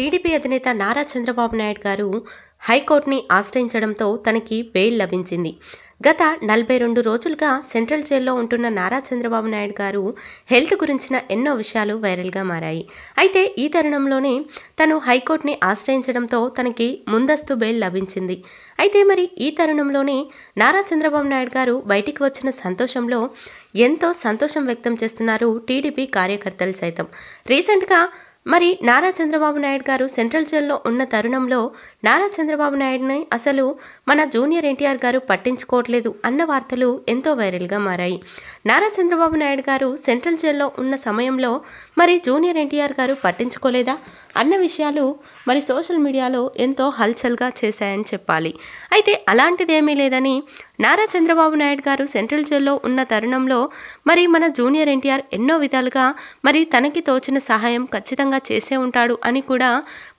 TDP అధినేత నారా చంద్రబాబు నాయుడు గారు హైకోర్టుని ఆశ్రయించడంతో తనకి బెయిల్ లభించింది గత నలభై రెండు రోజులుగా సెంట్రల్ జైల్లో ఉంటున్న నారా చంద్రబాబు నాయుడు గారు హెల్త్ గురించిన ఎన్నో విషయాలు వైరల్గా మారాయి అయితే ఈ తరుణంలోనే తను హైకోర్టుని ఆశ్రయించడంతో తనకి ముందస్తు బెయిల్ లభించింది అయితే మరి ఈ తరుణంలోనే నారా చంద్రబాబు నాయుడు గారు బయటికి వచ్చిన సంతోషంలో ఎంతో సంతోషం వ్యక్తం చేస్తున్నారు టీడీపీ కార్యకర్తలు సైతం రీసెంట్గా మరి నారా చంద్రబాబు నాయుడు గారు సెంట్రల్ జైల్లో ఉన్న తరుణంలో నారా చంద్రబాబు నాయుడుని అసలు మన జూనియర్ ఎన్టీఆర్ గారు పట్టించుకోవట్లేదు అన్న వార్తలు ఎంతో వైరల్గా మారాయి నారా చంద్రబాబు నాయుడు గారు సెంట్రల్ జైల్లో ఉన్న సమయంలో మరి జూనియర్ ఎన్టీఆర్ గారు పట్టించుకోలేదా అన్న విషయాలు మరి సోషల్ మీడియాలో ఎంతో హల్చల్గా చేశాయని చెప్పాలి అయితే అలాంటిదేమీ లేదని నారా చంద్రబాబు నాయుడు గారు సెంట్రల్ జైల్లో ఉన్న తరుణంలో మరి మన జూనియర్ ఎన్టీఆర్ ఎన్నో విధాలుగా మరి తనకి తోచిన సహాయం ఖచ్చితంగా చేసే ఉంటాడు అని కూడా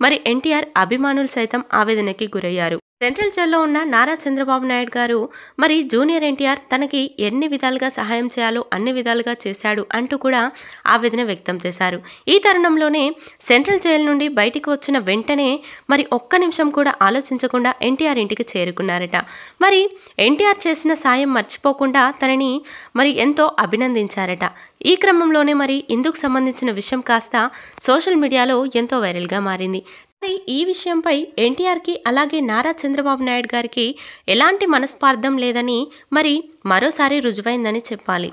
మరి ఎన్టీఆర్ అభిమానులు సైతం ఆవేదనకి గురయ్యారు సెంట్రల్ జైల్లో ఉన్న నారా చంద్రబాబు నాయుడు గారు మరి జూనియర్ ఎన్టీఆర్ తనకి ఎన్ని విధాలుగా సహాయం చేయాలో అన్ని విధాలుగా చేశాడు అంటూ కూడా ఆవేదన వ్యక్తం చేశారు ఈ తరుణంలోనే సెంట్రల్ జైలు నుండి బయటికి వచ్చిన వెంటనే మరి ఒక్క నిమిషం కూడా ఆలోచించకుండా ఎన్టీఆర్ ఇంటికి చేరుకున్నారట మరి ఎన్టీఆర్ చేసిన సాయం మర్చిపోకుండా తనని మరి ఎంతో అభినందించారట ఈ క్రమంలోనే మరి ఇందుకు సంబంధించిన విషయం కాస్త సోషల్ మీడియాలో ఎంతో వైరల్గా మారింది మరి ఈ విషయంపై ఎన్టీఆర్కి అలాగే నారా చంద్రబాబు నాయుడు గారికి ఎలాంటి మనస్పార్థం లేదని మరి మరోసారి రుజువైందని చెప్పాలి